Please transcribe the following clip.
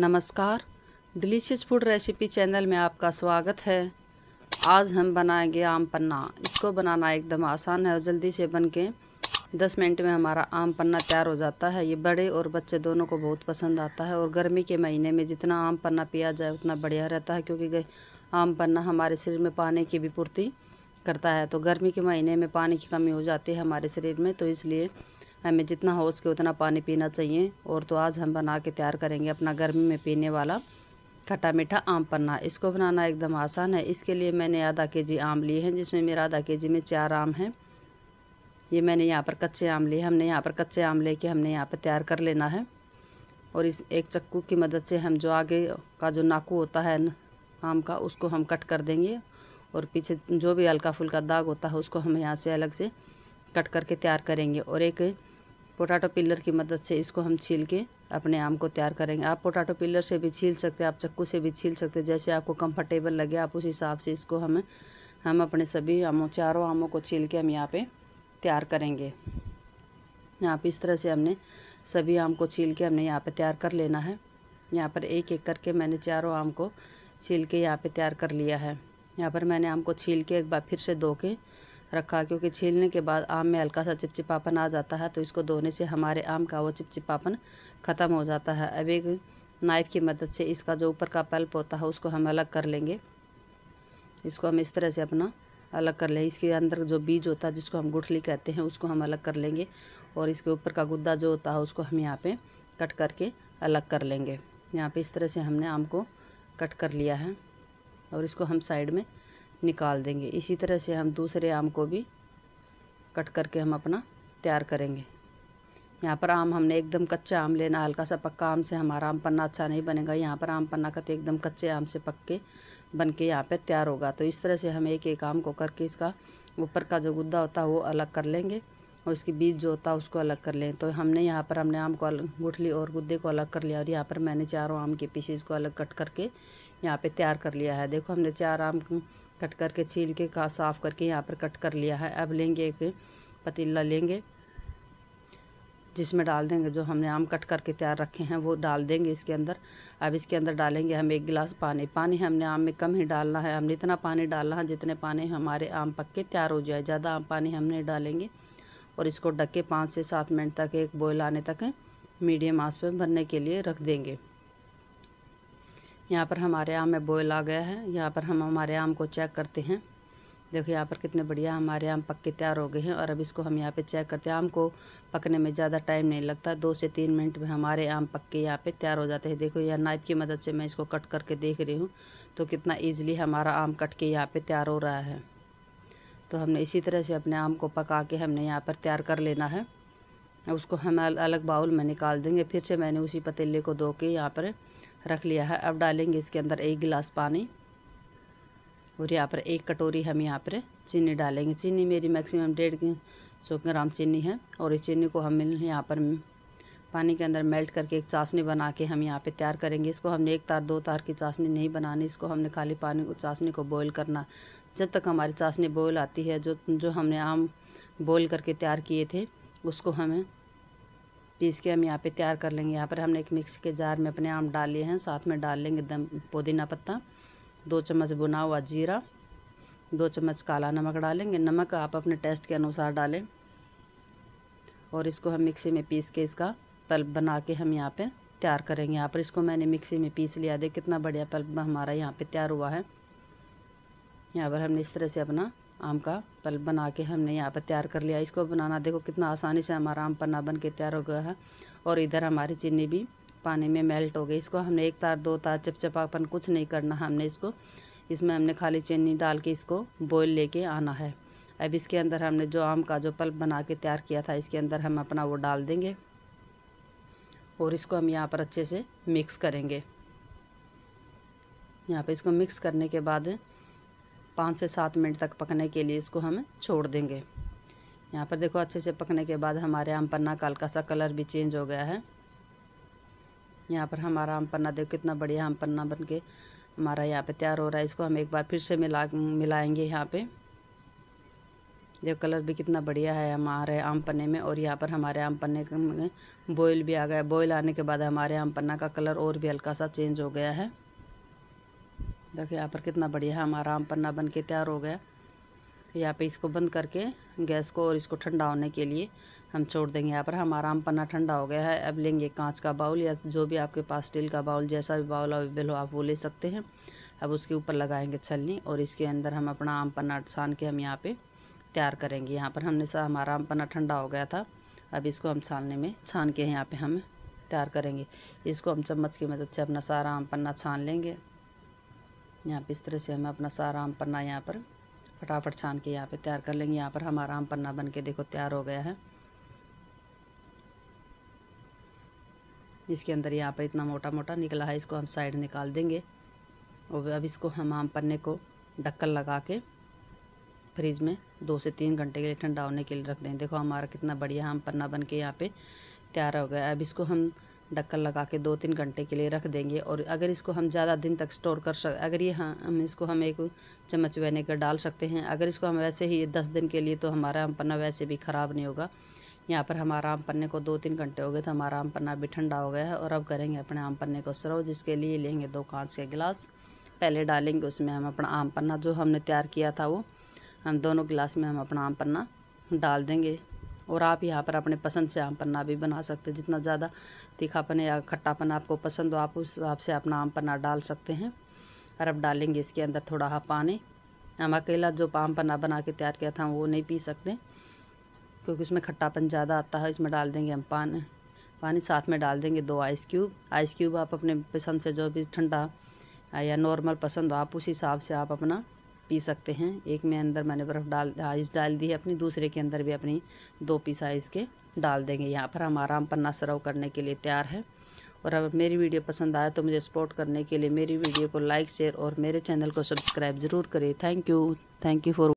नमस्कार delicious food recipe channel में आपका स्वागत है आज हम बनाएंगे आम पन्ना इसको बनाना एकदम आसान है और जल्दी से बन के दस मिनट में हमारा आम पन्ना तैयार हो जाता है ये बड़े और बच्चे दोनों को बहुत पसंद आता है और गर्मी के महीने में जितना आम पन्ना पिया जाए उतना बढ़िया रहता है क्योंकि आम पन्ना हमारे शरीर में पानी की भी पूर्ति करता है तो गर्मी के महीने में पानी की कमी हो जाती है हमारे शरीर में तो इसलिए हमें जितना हो उसके उतना पानी पीना चाहिए और तो आज हम बना के तैयार करेंगे अपना गर्मी में पीने वाला खट्टा मीठा आम पन्ना इसको बनाना एकदम आसान है इसके लिए मैंने आधा के जी आम लिए हैं जिसमें मेरा आधा के जी में चार आम हैं ये मैंने यहाँ पर कच्चे आम लिए हमने यहाँ पर कच्चे आम लेके हमने यहाँ पर तैयार कर लेना है और इस एक चक्कू की मदद से हम जो आगे का जो नाकू होता है आम का उसको हम कट कर देंगे और पीछे जो भी हल्का फुल्का दाग होता है उसको हम यहाँ से अलग से कट करके तैयार करेंगे और एक पोटाटो पिल्लर की मदद से इसको हम छील के अपने आम को तैयार करेंगे आप पोटाटो पिलर से भी छील सकते हैं आप चक्कू से भी छील सकते हैं जैसे आपको कंफर्टेबल लगे आप उस हिसाब से इसको हम हम अपने सभी आमों चारों आमों को छील के हम यहाँ पे तैयार करेंगे यहाँ पर इस तरह से हमने सभी आम को छील के हमने यहाँ पर तैयार कर लेना है यहाँ पर एक एक करके मैंने चारों आम को छील के यहाँ पर तैयार कर लिया है यहाँ पर मैंने आम को छील के एक बार फिर से धो के रखा क्योंकि छीलने के बाद आम में हल्का सा चिपचिपापन आ जाता है तो इसको धोने से हमारे आम का वो चिपचिपापन ख़त्म हो जाता है अब एक नाइफ़ की मदद से इसका जो ऊपर का पल्प होता है उसको हम अलग कर लेंगे इसको हम इस तरह से अपना अलग कर लें इसके अंदर जो बीज होता है जिसको हम गुठली कहते हैं उसको हम अलग कर लेंगे और इसके ऊपर का गुद्दा जो होता है उसको हम यहाँ पर कट करके अलग कर लेंगे यहाँ पर इस तरह से हमने आम को कट कर लिया है और इसको हम साइड में निकाल देंगे इसी तरह से हम दूसरे आम को भी कट करके हम अपना तैयार करेंगे यहाँ पर आम हमने एकदम कच्चा आम लेना हल्का सा पक्का आम से हमारा आम पन्ना अच्छा नहीं बनेगा यहाँ पर आम पन्ना का तो एकदम कच्चे आम से पक के बन के यहाँ पर तैयार होगा तो इस तरह से हम एक एक आम को करके इसका ऊपर का जो गुद्दा होता है वो अलग कर लेंगे और इसकी बीज जो होता है उसको अलग कर लें तो हमने यहाँ पर हमने आम को गुठली और गुद्दे को अलग कर लिया और यहाँ पर मैंने चारों आम के पीसेज को अलग कट करके यहाँ पर तैयार कर लिया है देखो हमने चार आम कट करके छील के का साफ़ करके यहाँ पर कट कर लिया है अब लेंगे एक पतीला लेंगे जिसमें डाल देंगे जो हमने आम कट करके तैयार रखे हैं वो डाल देंगे इसके अंदर अब इसके अंदर डालेंगे हम एक गिलास पानी पानी हमने आम में कम ही डालना है हमने इतना पानी डालना है जितने पानी हमारे आम पक के तैयार हो जाए ज़्यादा आम पानी हम नहीं डालेंगे और इसको ढक के पाँच से सात मिनट तक एक बॉयल आने तक मीडियम आस पर भरने के लिए रख देंगे यहाँ पर हमारे आम में बॉयल आ गया है यहाँ पर हम हमारे आम को चेक करते हैं देखो यहाँ पर कितने बढ़िया हमारे आम पक के तैयार हो गए हैं और अब इसको हम यहाँ पे चेक करते हैं आम को पकने में ज़्यादा टाइम नहीं लगता दो से तीन मिनट में हमारे आम पक के यहाँ पे तैयार हो जाते हैं देखो यह नाइफ़ की मदद से मैं इसको कट करके देख रही हूँ तो कितना ईजिली हमारा आम कट के यहाँ पर तैयार हो रहा है तो हमने इसी तरह से अपने आम को पका के हमने यहाँ पर तैयार कर लेना है उसको हम अलग बाउल में निकाल देंगे फिर से मैंने उसी पतीले को धो के यहाँ पर रख लिया है अब डालेंगे इसके अंदर एक गिलास पानी और यहाँ पर एक कटोरी हम यहाँ पर चीनी डालेंगे चीनी मेरी मैक्सिमम डेढ़ सौ ग्राम चीनी है और इस चीनी को हम यहाँ पर पानी के अंदर मेल्ट करके एक चाशनी बना के हम यहाँ पे तैयार करेंगे इसको हमने एक तार दो तार की चाशनी नहीं बनानी इसको हमने खाली पानी को चाशनी को बॉईल करना जब तक हमारी चाशनी बॉईल आती है जो जो हमने आम बॉईल करके तैयार किए थे उसको हमें पीस के हम यहाँ पे तैयार कर लेंगे यहाँ पर हमने एक मिक्स के जार में अपने आम डाले हैं साथ में डाल लेंगे दम पुदीना पत्ता दो चम्मच बुना हुआ जीरा दो चम्मच काला नमक डालेंगे नमक आप अपने टेस्ट के अनुसार डालें और इसको हम मिक्सी में पीस के इसका पल्प बना के हम यहाँ पर तैयार करेंगे यहाँ पर इसको मैंने मिक्सी में पीस लिया देख कितना बढ़िया पल्प हमारा यहाँ पर तैयार हुआ है यहाँ पर हमने इस तरह से अपना आम का पल्प बना के हमने यहाँ पर तैयार कर लिया इसको बनाना देखो कितना आसानी से हमारा आम पन्ना बन के तैयार हो गया है और इधर हमारी चीनी भी पानी में मेल्ट हो गई इसको हमने एक तार दो तार चपचपापन कुछ नहीं करना हमने इसको इसमें हमने खाली चीनी डाल के इसको बॉयल लेके आना है अब इसके अंदर हमने जो आम का जो पल्प बना के तैयार किया था इसके अंदर हम अपना वो डाल देंगे और इसको हम यहाँ पर अच्छे से मिक्स करेंगे यहाँ पे इसको मिक्स करने के बाद पाँच से सात मिनट तक पकने के लिए इसको हम छोड़ देंगे यहाँ पर देखो अच्छे से पकने के बाद हमारे आम पन्ना का हल्का सा कलर भी चेंज हो गया है यहाँ पर हमारा आम पन्ना देखो कितना बढ़िया आम पन्ना बन के हमारा यहाँ पे तैयार हो रहा है इसको हम एक बार फिर से मिला मिलाएंगे यहाँ पे देखो कलर भी कितना बढ़िया है हमारे आम पन्ने में और यहाँ पर हमारे आम पन्ने का बॉयल भी आ गया बॉयल आने के बाद हमारे आम पन्ना का कलर और भी हल्का सा चेंज हो गया है देखिए यहाँ पर कितना बढ़िया हमारा आम पन्ना बन के तैयार हो गया यहाँ पे इसको बंद करके गैस को और इसको ठंडा होने के लिए हम छोड़ देंगे यहाँ पर हमारा आम पन्ना ठंडा हो गया है अब लेंगे कांच का बाउल या जो भी आपके पास स्टील का बाउल जैसा भी बाउल अवेलेबल हो आप वो ले सकते हैं अब उसके ऊपर लगाएंगे छलनी और इसके अंदर हम अपना आम पन्ना छान के हम यहाँ पर तैयार करेंगे यहाँ पर हमने सा हमारा आम पन्ना ठंडा हो गया था अब इसको हम छानने में छान के यहाँ पर हम तैयार करेंगे इसको हम चम्मच की मदद से अपना सारा आम पन्ना छान लेंगे यहाँ पे इस तरह से हमें अपना सारा आम पन्ना यहाँ पर फटाफट छान के यहाँ पे तैयार कर लेंगे यहाँ पर हमारा आम पन्ना बन के देखो तैयार हो गया है इसके अंदर यहाँ पर इतना मोटा मोटा निकला है इसको हम साइड निकाल देंगे और अब इसको हम आम पन्ने को ढक्कन लगा के फ्रिज में दो से तीन घंटे के लिए ठंडा होने के लिए रख दें देखो हमारा कितना बढ़िया आम पन्ना बन के यहाँ पर तैयार हो गया अब इसको हम ढक्कन लगा के दो तीन घंटे के लिए रख देंगे और अगर इसको हम ज़्यादा दिन तक स्टोर कर सक अगर ये हाँ, हम इसको हम एक चम्मच वेनेगर डाल सकते हैं अगर इसको हम वैसे ही दस दिन के लिए तो हमारा आम पन्ना वैसे भी ख़राब नहीं होगा यहाँ पर हमारा आम पन्ने को दो तीन घंटे हो गए तो हमारा आम पन्ना भी ठंडा हो गया है और अब करेंगे अपने आम पन्ने को सर्व जिसके लिए लेंगे दो कांच के गिलास पहले डालेंगे उसमें हम अपना आम पन्ना जो हमने तैयार किया था वो हम दोनों गिलास में हम अपना आम पन्ना डाल देंगे और आप यहाँ पर अपने पसंद से आम पन्ना भी बना सकते हैं जितना ज़्यादा तीखापन या खट्टापन आपको पसंद हो आप उस हिसाब से अपना आम पन्ना डाल सकते हैं और अब डालेंगे इसके अंदर थोड़ा हा पानी हम अकेला जो आम पन्ना बना के तैयार किया था वो नहीं पी सकते क्योंकि उसमें खट्टापन ज़्यादा आता है इसमें डाल देंगे हम पानी पानी साथ में डाल देंगे दो आइस क्यूब आइस क्यूब आप अपने पसंद से जो भी ठंडा या नॉर्मल पसंद हो आप उस हिसाब से आप अपना पी सकते हैं एक में अंदर मैंने बर्फ़ डाल आइस डाल दी है अपनी दूसरे के अंदर भी अपनी दो पीस आइस के डाल देंगे यहाँ पर हम आराम पन्ना सर्व करने के लिए तैयार है और अगर मेरी वीडियो पसंद आया तो मुझे सपोर्ट करने के लिए मेरी वीडियो को लाइक शेयर और मेरे चैनल को सब्सक्राइब ज़रूर करें thank you thank you for